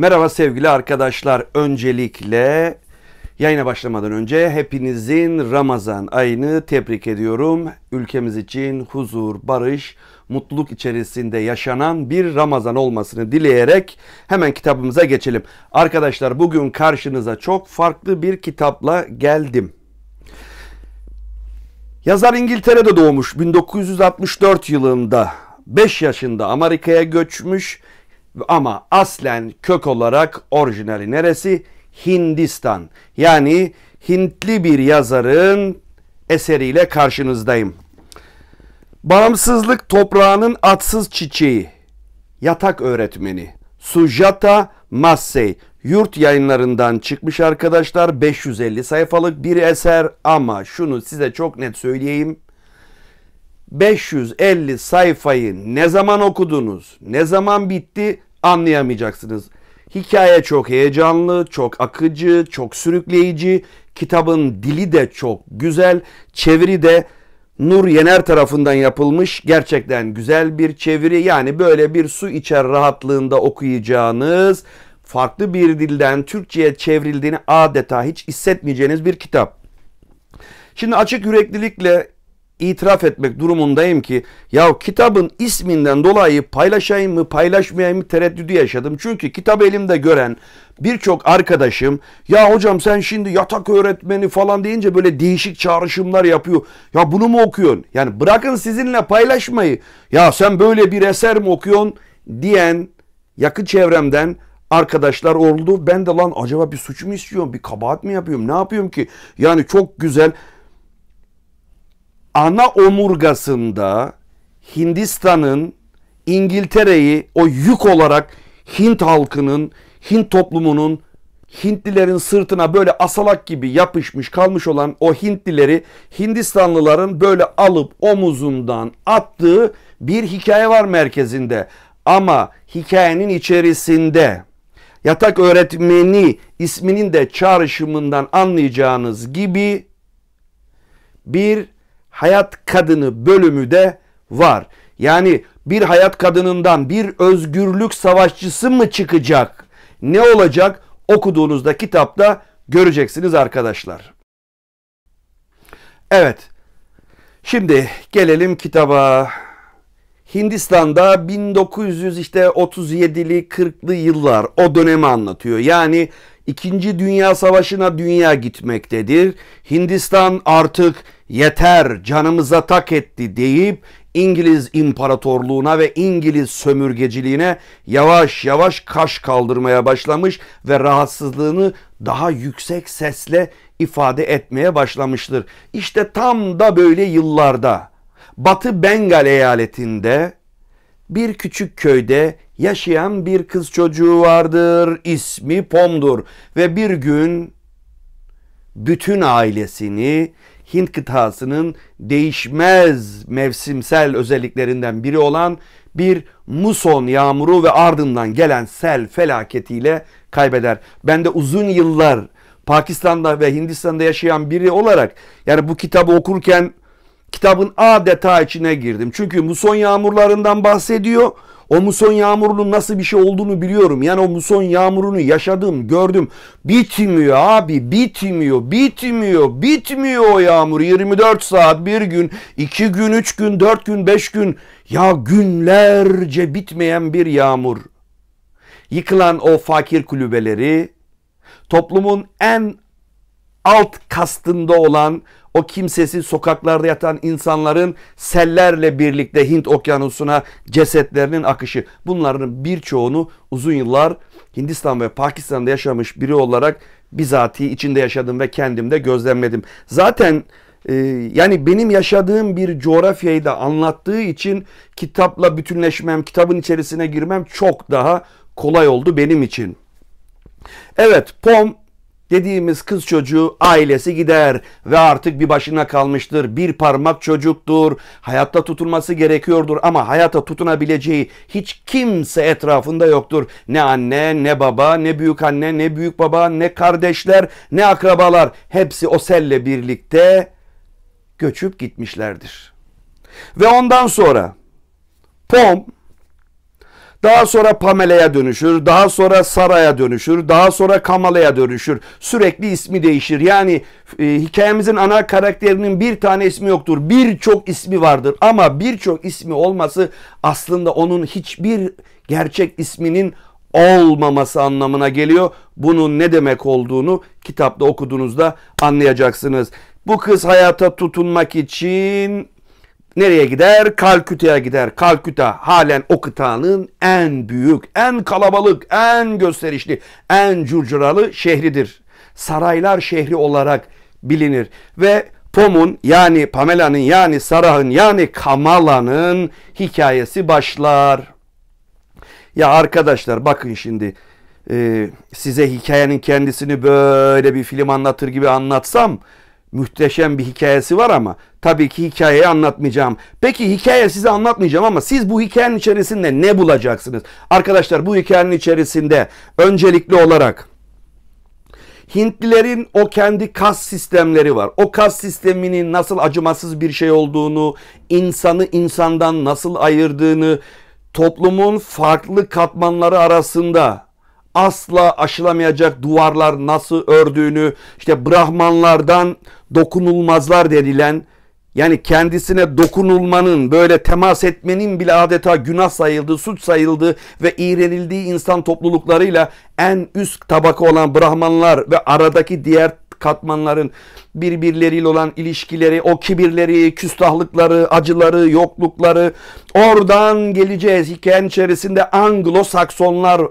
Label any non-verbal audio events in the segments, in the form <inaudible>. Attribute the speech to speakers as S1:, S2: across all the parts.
S1: Merhaba sevgili arkadaşlar. Öncelikle yayına başlamadan önce hepinizin Ramazan ayını tebrik ediyorum. Ülkemiz için huzur, barış, mutluluk içerisinde yaşanan bir Ramazan olmasını dileyerek hemen kitabımıza geçelim. Arkadaşlar bugün karşınıza çok farklı bir kitapla geldim. Yazar İngiltere'de doğmuş 1964 yılında. 5 yaşında Amerika'ya göçmüş. Ama aslen kök olarak orijinali neresi? Hindistan. Yani Hintli bir yazarın eseriyle karşınızdayım. Bağımsızlık toprağının atsız çiçeği. Yatak öğretmeni. Sujata Massey. Yurt yayınlarından çıkmış arkadaşlar 550 sayfalık bir eser ama şunu size çok net söyleyeyim. 550 sayfayı ne zaman okudunuz, ne zaman bitti anlayamayacaksınız. Hikaye çok heyecanlı, çok akıcı, çok sürükleyici. Kitabın dili de çok güzel. Çeviri de Nur Yener tarafından yapılmış gerçekten güzel bir çeviri. Yani böyle bir su içer rahatlığında okuyacağınız, farklı bir dilden Türkçe'ye çevrildiğini adeta hiç hissetmeyeceğiniz bir kitap. Şimdi açık yüreklilikle itiraf etmek durumundayım ki ya kitabın isminden dolayı paylaşayım mı paylaşmayayım mı tereddüdü yaşadım. Çünkü kitabı elimde gören birçok arkadaşım ya hocam sen şimdi yatak öğretmeni falan deyince böyle değişik çağrışımlar yapıyor. Ya bunu mu okuyorsun? Yani bırakın sizinle paylaşmayı. Ya sen böyle bir eser mi okuyorsun diyen yakın çevremden arkadaşlar oldu. Ben de lan acaba bir suç mu istiyorum? Bir kabahat mi yapıyorum? Ne yapıyorum ki? Yani çok güzel ana omurgasında Hindistan'ın İngiltere'yi o yük olarak Hint halkının, Hint toplumunun, Hintlilerin sırtına böyle asalak gibi yapışmış kalmış olan o Hintlileri Hindistanlıların böyle alıp omuzundan attığı bir hikaye var merkezinde. Ama hikayenin içerisinde yatak öğretmeni isminin de çağrışımından anlayacağınız gibi bir hayat kadını bölümü de var. Yani bir hayat kadınından bir özgürlük savaşçısı mı çıkacak? Ne olacak? Okuduğunuzda kitapta göreceksiniz arkadaşlar. Evet. Şimdi gelelim kitaba. Hindistan'da 1937'li 40'lı yıllar o dönemi anlatıyor. Yani İkinci Dünya Savaşı'na dünya gitmektedir. Hindistan artık yeter canımıza tak etti deyip İngiliz imparatorluğuna ve İngiliz sömürgeciliğine yavaş yavaş kaş kaldırmaya başlamış ve rahatsızlığını daha yüksek sesle ifade etmeye başlamıştır. İşte tam da böyle yıllarda Batı Bengal eyaletinde bir küçük köyde yaşayan bir kız çocuğu vardır. İsmi Pom'dur ve bir gün bütün ailesini Hint kıtasının değişmez mevsimsel özelliklerinden biri olan bir muson yağmuru ve ardından gelen sel felaketiyle kaybeder. Ben de uzun yıllar Pakistan'da ve Hindistan'da yaşayan biri olarak yani bu kitabı okurken kitabın adeta içine girdim. Çünkü muson yağmurlarından bahsediyor. O muson yağmurunun nasıl bir şey olduğunu biliyorum. Yani o muson yağmurunu yaşadım, gördüm. Bitmiyor abi, bitmiyor, bitmiyor, bitmiyor o yağmur. 24 saat, bir gün, iki gün, üç gün, dört gün, beş gün. Ya günlerce bitmeyen bir yağmur. Yıkılan o fakir kulübeleri, toplumun en alt kastında olan o kimsesiz sokaklarda yatan insanların sellerle birlikte Hint okyanusuna cesetlerinin akışı. Bunların birçoğunu uzun yıllar Hindistan ve Pakistan'da yaşamış biri olarak bizatihi içinde yaşadım ve kendimde gözlemledim. Zaten e, yani benim yaşadığım bir coğrafyayı da anlattığı için kitapla bütünleşmem, kitabın içerisine girmem çok daha kolay oldu benim için. Evet, POM dediğimiz kız çocuğu ailesi gider ve artık bir başına kalmıştır. Bir parmak çocuktur. Hayatta tutulması gerekiyordur ama hayata tutunabileceği hiç kimse etrafında yoktur. Ne anne, ne baba, ne büyük anne, ne büyük baba, ne kardeşler, ne akrabalar hepsi o selle birlikte göçüp gitmişlerdir. Ve ondan sonra Pom daha sonra Pamela'ya dönüşür, daha sonra Sara'ya dönüşür, daha sonra Kamala'ya dönüşür. Sürekli ismi değişir. Yani e, hikayemizin ana karakterinin bir tane ismi yoktur. Birçok ismi vardır ama birçok ismi olması aslında onun hiçbir gerçek isminin olmaması anlamına geliyor. Bunun ne demek olduğunu kitapta okuduğunuzda anlayacaksınız. Bu kız hayata tutunmak için Nereye gider? Kalküta'ya gider. Kalküta halen o kıtanın en büyük, en kalabalık, en gösterişli, en curcuralı şehridir. Saraylar şehri olarak bilinir ve Pom'un yani Pamela'nın yani Sarah'ın yani Kamala'nın hikayesi başlar. Ya arkadaşlar bakın şimdi e, size hikayenin kendisini böyle bir film anlatır gibi anlatsam Muhteşem bir hikayesi var ama tabii ki hikayeyi anlatmayacağım. Peki hikaye size anlatmayacağım ama siz bu hikayenin içerisinde ne bulacaksınız? Arkadaşlar bu hikayenin içerisinde öncelikli olarak Hintlilerin o kendi kas sistemleri var. O kas sisteminin nasıl acımasız bir şey olduğunu, insanı insandan nasıl ayırdığını, toplumun farklı katmanları arasında asla aşılamayacak duvarlar nasıl ördüğünü, işte Brahmanlardan dokunulmazlar denilen yani kendisine dokunulmanın, böyle temas etmenin bile adeta günah sayıldığı, suç sayıldığı ve iğrenildiği insan topluluklarıyla en üst tabaka olan Brahmanlar ve aradaki diğer katmanların birbirleriyle olan ilişkileri, o kibirleri, küstahlıkları, acıları, yoklukları oradan geleceğiz. Hikayenin içerisinde Anglo-Saksonlar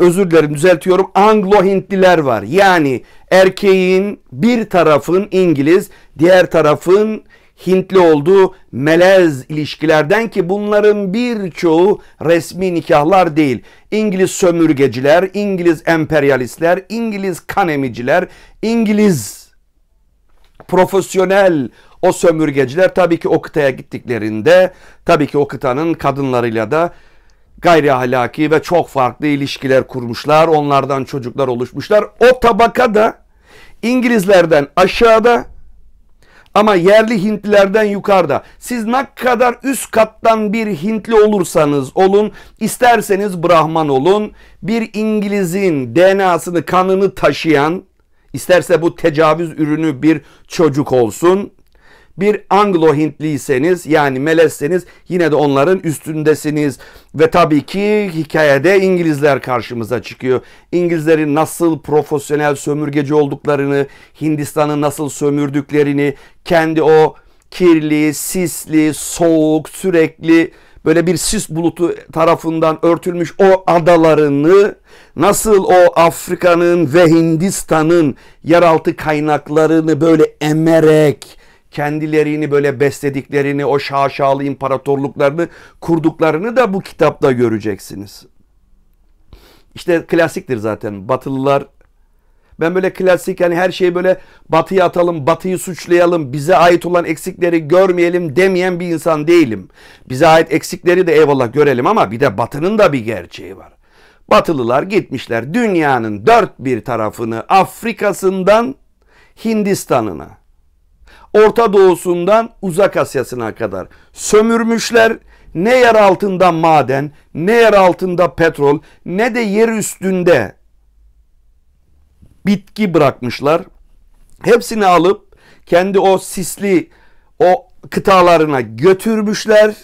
S1: özür dilerim düzeltiyorum Anglo-Hintliler var. Yani erkeğin bir tarafın İngiliz, diğer tarafın Hintli olduğu melez ilişkilerden ki bunların birçoğu resmi nikahlar değil. İngiliz sömürgeciler, İngiliz emperyalistler, İngiliz kanemiciler, İngiliz profesyonel o sömürgeciler tabii ki o kıtaya gittiklerinde tabii ki o kıtanın kadınlarıyla da gayri ahlaki ve çok farklı ilişkiler kurmuşlar. Onlardan çocuklar oluşmuşlar. O tabaka da İngilizlerden aşağıda ama yerli Hintlilerden yukarıda. Siz ne kadar üst kattan bir Hintli olursanız olun, isterseniz Brahman olun, bir İngiliz'in DNA'sını, kanını taşıyan, isterse bu tecavüz ürünü bir çocuk olsun, bir Anglo Hintliyseniz yani melezseniz yine de onların üstündesiniz. Ve tabii ki hikayede İngilizler karşımıza çıkıyor. İngilizlerin nasıl profesyonel sömürgeci olduklarını, Hindistan'ı nasıl sömürdüklerini, kendi o kirli, sisli, soğuk, sürekli böyle bir sis bulutu tarafından örtülmüş o adalarını nasıl o Afrika'nın ve Hindistan'ın yeraltı kaynaklarını böyle emerek kendilerini böyle beslediklerini, o şaşalı imparatorluklarını kurduklarını da bu kitapta göreceksiniz. İşte klasiktir zaten Batılılar. Ben böyle klasik yani her şeyi böyle batıya atalım, batıyı suçlayalım, bize ait olan eksikleri görmeyelim demeyen bir insan değilim. Bize ait eksikleri de eyvallah görelim ama bir de batının da bir gerçeği var. Batılılar gitmişler dünyanın dört bir tarafını Afrika'sından Hindistan'ına Orta Doğu'sundan Uzak Asya'sına kadar sömürmüşler. Ne yer altında maden, ne yer altında petrol, ne de yer üstünde bitki bırakmışlar. Hepsini alıp kendi o sisli o kıtalarına götürmüşler.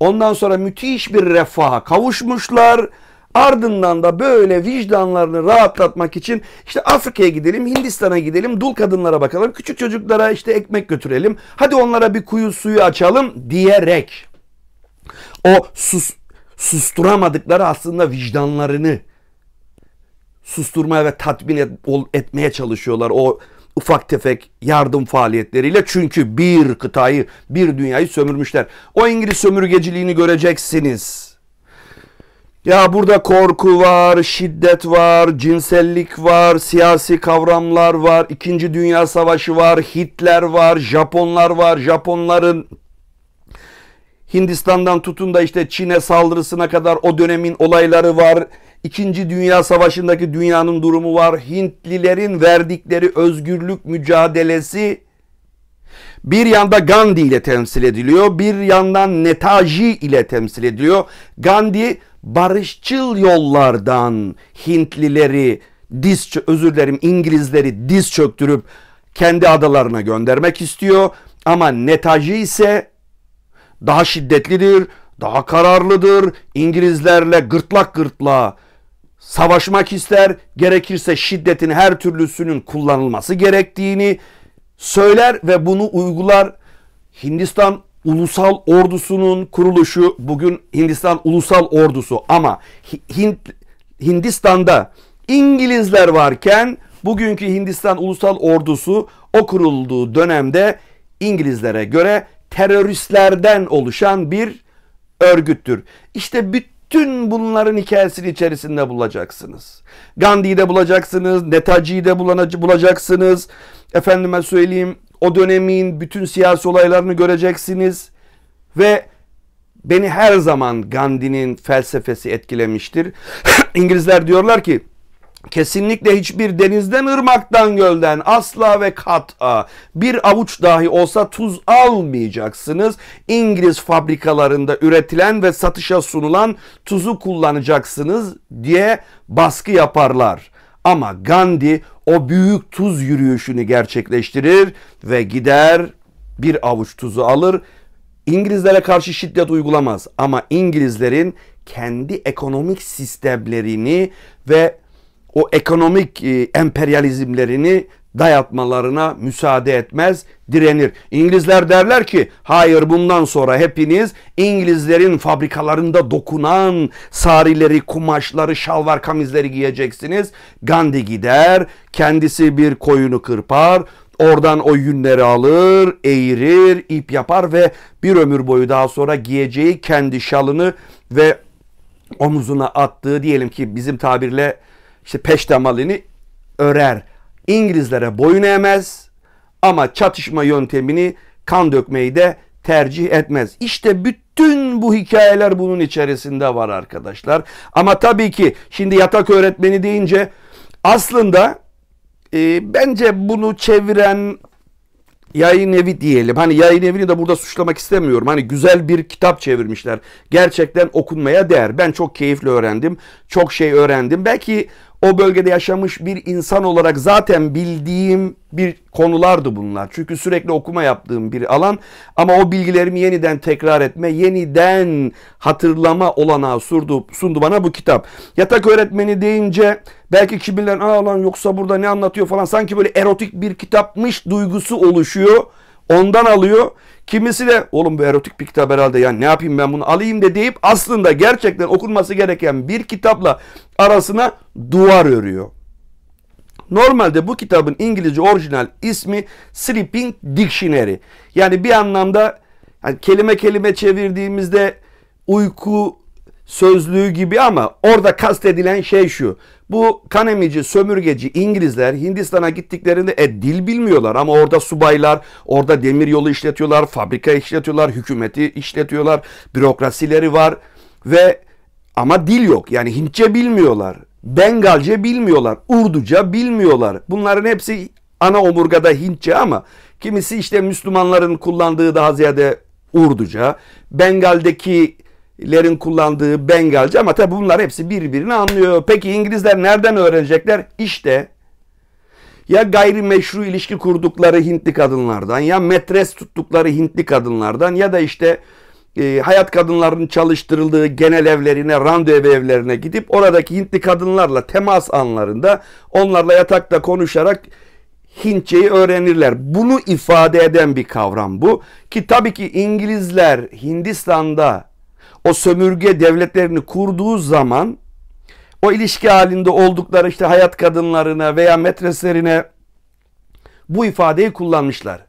S1: Ondan sonra müthiş bir refaha kavuşmuşlar Ardından da böyle vicdanlarını rahatlatmak için işte Afrika'ya gidelim, Hindistan'a gidelim, dul kadınlara bakalım, küçük çocuklara işte ekmek götürelim. Hadi onlara bir kuyu suyu açalım diyerek o sus, susturamadıkları aslında vicdanlarını susturmaya ve tatmin et, etmeye çalışıyorlar o ufak tefek yardım faaliyetleriyle. Çünkü bir kıtayı, bir dünyayı sömürmüşler. O İngiliz sömürgeciliğini göreceksiniz. Ya burada korku var, şiddet var, cinsellik var, siyasi kavramlar var, İkinci Dünya Savaşı var, Hitler var, Japonlar var, Japonların Hindistan'dan tutun da işte Çin'e saldırısına kadar o dönemin olayları var. İkinci Dünya Savaşı'ndaki dünyanın durumu var. Hintlilerin verdikleri özgürlük mücadelesi bir yanda Gandhi ile temsil ediliyor, bir yandan Netaji ile temsil ediliyor. Gandhi barışçıl yollardan Hintlileri diz özür dilerim İngilizleri diz çöktürüp kendi adalarına göndermek istiyor. Ama Netaji ise daha şiddetlidir, daha kararlıdır. İngilizlerle gırtlak gırtla savaşmak ister. Gerekirse şiddetin her türlüsünün kullanılması gerektiğini, söyler ve bunu uygular. Hindistan ulusal ordusunun kuruluşu bugün Hindistan ulusal ordusu ama Hint, Hindistan'da İngilizler varken bugünkü Hindistan ulusal ordusu o kurulduğu dönemde İngilizlere göre teröristlerden oluşan bir örgüttür. İşte bütün bütün bunların hikayesini içerisinde bulacaksınız. Gandhi'yi de bulacaksınız, Netaci'yi de bulacaksınız. Efendime söyleyeyim o dönemin bütün siyasi olaylarını göreceksiniz. Ve beni her zaman Gandhi'nin felsefesi etkilemiştir. <clears throat> İngilizler diyorlar ki Kesinlikle hiçbir denizden, ırmaktan, gölden asla ve kat'a bir avuç dahi olsa tuz almayacaksınız. İngiliz fabrikalarında üretilen ve satışa sunulan tuzu kullanacaksınız diye baskı yaparlar. Ama Gandhi o büyük tuz yürüyüşünü gerçekleştirir ve gider bir avuç tuzu alır. İngilizlere karşı şiddet uygulamaz ama İngilizlerin kendi ekonomik sistemlerini ve o ekonomik e, emperyalizmlerini dayatmalarına müsaade etmez, direnir. İngilizler derler ki hayır bundan sonra hepiniz İngilizlerin fabrikalarında dokunan sarileri, kumaşları, şalvar kamizleri giyeceksiniz. Gandhi gider, kendisi bir koyunu kırpar, Oradan o yünleri alır, eğirir, ip yapar ve bir ömür boyu daha sonra giyeceği kendi şalını ve omuzuna attığı diyelim ki bizim tabirle işte peştemalini örer. İngilizlere boyun eğmez ama çatışma yöntemini kan dökmeyi de tercih etmez. İşte bütün bu hikayeler bunun içerisinde var arkadaşlar. Ama tabii ki şimdi yatak öğretmeni deyince aslında e, bence bunu çeviren yayın evi diyelim. Hani yayın evini de burada suçlamak istemiyorum. Hani güzel bir kitap çevirmişler. Gerçekten okunmaya değer. Ben çok keyifle öğrendim. Çok şey öğrendim. Belki o bölgede yaşamış bir insan olarak zaten bildiğim bir konulardı bunlar. Çünkü sürekli okuma yaptığım bir alan ama o bilgilerimi yeniden tekrar etme, yeniden hatırlama olanağı sundu, sundu bana bu kitap. Yatak öğretmeni deyince belki kimilerin aa lan yoksa burada ne anlatıyor falan sanki böyle erotik bir kitapmış duygusu oluşuyor ondan alıyor. Kimisi de oğlum bu erotik bir kitap herhalde ya ne yapayım ben bunu alayım de deyip aslında gerçekten okunması gereken bir kitapla arasına duvar örüyor. Normalde bu kitabın İngilizce orijinal ismi Sleeping Dictionary. Yani bir anlamda yani kelime kelime çevirdiğimizde uyku sözlüğü gibi ama orada kastedilen şey şu. Bu kanemici, sömürgeci İngilizler Hindistan'a gittiklerinde e, dil bilmiyorlar ama orada subaylar, orada demir yolu işletiyorlar, fabrika işletiyorlar, hükümeti işletiyorlar, bürokrasileri var ve ama dil yok. Yani Hintçe bilmiyorlar, Bengalce bilmiyorlar, Urduca bilmiyorlar. Bunların hepsi ana omurgada Hintçe ama kimisi işte Müslümanların kullandığı daha ziyade Urduca, Bengal'deki lerin kullandığı Bengalce ama tabi bunlar hepsi birbirini anlıyor. Peki İngilizler nereden öğrenecekler? İşte ya gayrimeşru ilişki kurdukları Hintli kadınlardan ya metres tuttukları Hintli kadınlardan ya da işte e, hayat kadınlarının çalıştırıldığı genel evlerine, randevu evlerine gidip oradaki Hintli kadınlarla temas anlarında onlarla yatakta konuşarak Hintçeyi öğrenirler. Bunu ifade eden bir kavram bu. Ki tabii ki İngilizler Hindistan'da o sömürge devletlerini kurduğu zaman o ilişki halinde oldukları işte hayat kadınlarına veya metreslerine bu ifadeyi kullanmışlar.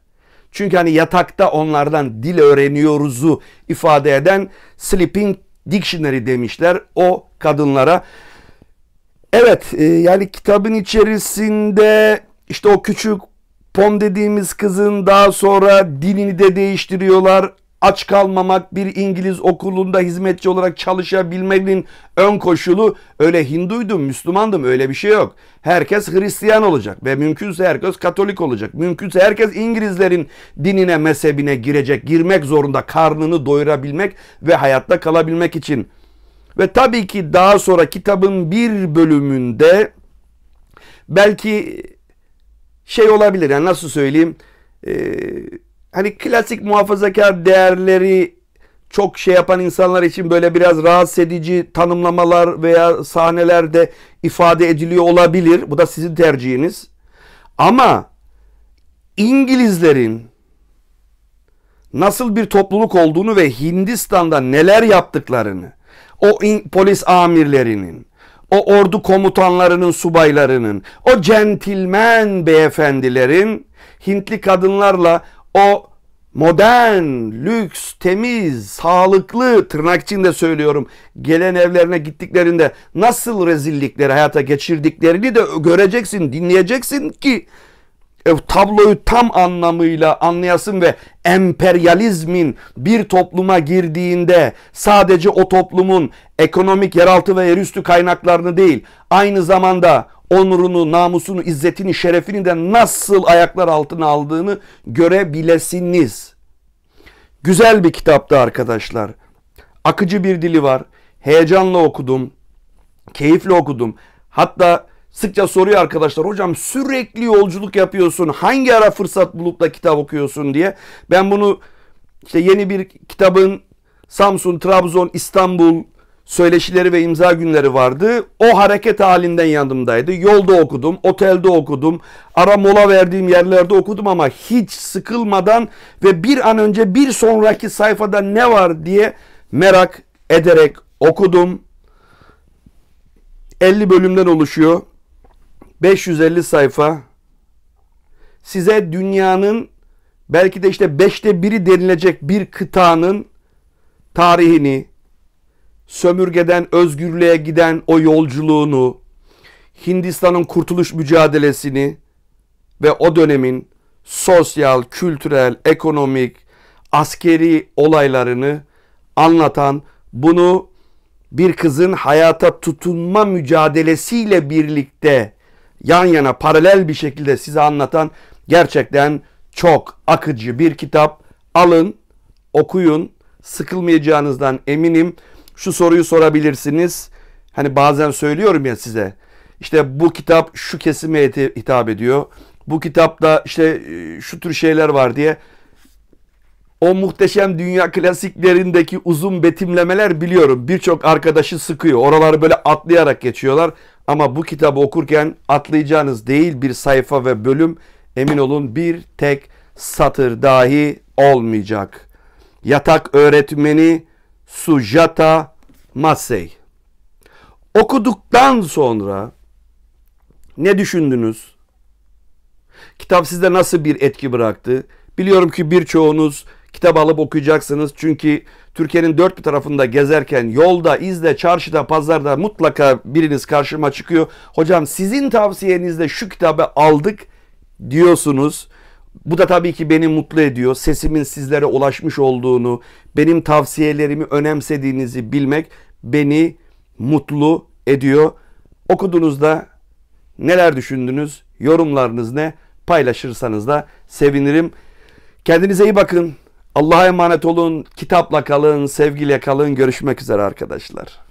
S1: Çünkü hani yatakta onlardan dil öğreniyoruzu ifade eden Sleeping Dictionary demişler o kadınlara. Evet e, yani kitabın içerisinde işte o küçük Pom dediğimiz kızın daha sonra dilini de değiştiriyorlar aç kalmamak, bir İngiliz okulunda hizmetçi olarak çalışabilmenin ön koşulu öyle Hinduydum, Müslümandım öyle bir şey yok. Herkes Hristiyan olacak ve mümkünse herkes Katolik olacak. Mümkünse herkes İngilizlerin dinine, mezhebine girecek, girmek zorunda karnını doyurabilmek ve hayatta kalabilmek için. Ve tabii ki daha sonra kitabın bir bölümünde belki şey olabilir yani nasıl söyleyeyim eee hani klasik muhafazakar değerleri çok şey yapan insanlar için böyle biraz rahatsız edici tanımlamalar veya sahnelerde ifade ediliyor olabilir. Bu da sizin tercihiniz. Ama İngilizlerin nasıl bir topluluk olduğunu ve Hindistan'da neler yaptıklarını, o in, polis amirlerinin, o ordu komutanlarının, subaylarının, o centilmen beyefendilerin Hintli kadınlarla o modern, lüks, temiz, sağlıklı tırnak içinde söylüyorum. Gelen evlerine gittiklerinde nasıl rezillikleri hayata geçirdiklerini de göreceksin, dinleyeceksin ki e, tabloyu tam anlamıyla anlayasın ve emperyalizmin bir topluma girdiğinde sadece o toplumun ekonomik yeraltı ve yerüstü kaynaklarını değil aynı zamanda onurunu, namusunu, izzetini, şerefini de nasıl ayaklar altına aldığını görebilesiniz. Güzel bir kitaptı arkadaşlar. Akıcı bir dili var. Heyecanla okudum. Keyifle okudum. Hatta sıkça soruyor arkadaşlar hocam sürekli yolculuk yapıyorsun hangi ara fırsat bulup da kitap okuyorsun diye. Ben bunu işte yeni bir kitabın Samsun, Trabzon, İstanbul söyleşileri ve imza günleri vardı. O hareket halinden yanımdaydı. Yolda okudum, otelde okudum, ara mola verdiğim yerlerde okudum ama hiç sıkılmadan ve bir an önce bir sonraki sayfada ne var diye merak ederek okudum. 50 bölümden oluşuyor. 550 sayfa. Size dünyanın belki de işte beşte biri denilecek bir kıtanın tarihini, sömürgeden özgürlüğe giden o yolculuğunu, Hindistan'ın kurtuluş mücadelesini ve o dönemin sosyal, kültürel, ekonomik, askeri olaylarını anlatan bunu bir kızın hayata tutunma mücadelesiyle birlikte yan yana paralel bir şekilde size anlatan gerçekten çok akıcı bir kitap. Alın, okuyun, sıkılmayacağınızdan eminim şu soruyu sorabilirsiniz. Hani bazen söylüyorum ya size. İşte bu kitap şu kesime hitap ediyor. Bu kitapta işte e, şu tür şeyler var diye. O muhteşem dünya klasiklerindeki uzun betimlemeler biliyorum. Birçok arkadaşı sıkıyor. Oraları böyle atlayarak geçiyorlar. Ama bu kitabı okurken atlayacağınız değil bir sayfa ve bölüm emin olun bir tek satır dahi olmayacak. Yatak öğretmeni Sujata Masey. Okuduktan sonra ne düşündünüz? Kitap sizde nasıl bir etki bıraktı? Biliyorum ki birçoğunuz kitap alıp okuyacaksınız. Çünkü Türkiye'nin dört bir tarafında gezerken yolda, izde, çarşıda, pazarda mutlaka biriniz karşıma çıkıyor. Hocam sizin tavsiyenizle şu kitabı aldık diyorsunuz. Bu da tabii ki beni mutlu ediyor. Sesimin sizlere ulaşmış olduğunu, benim tavsiyelerimi önemsediğinizi bilmek beni mutlu ediyor. Okuduğunuzda neler düşündünüz, yorumlarınız ne paylaşırsanız da sevinirim. Kendinize iyi bakın. Allah'a emanet olun. Kitapla kalın, sevgiyle kalın. Görüşmek üzere arkadaşlar.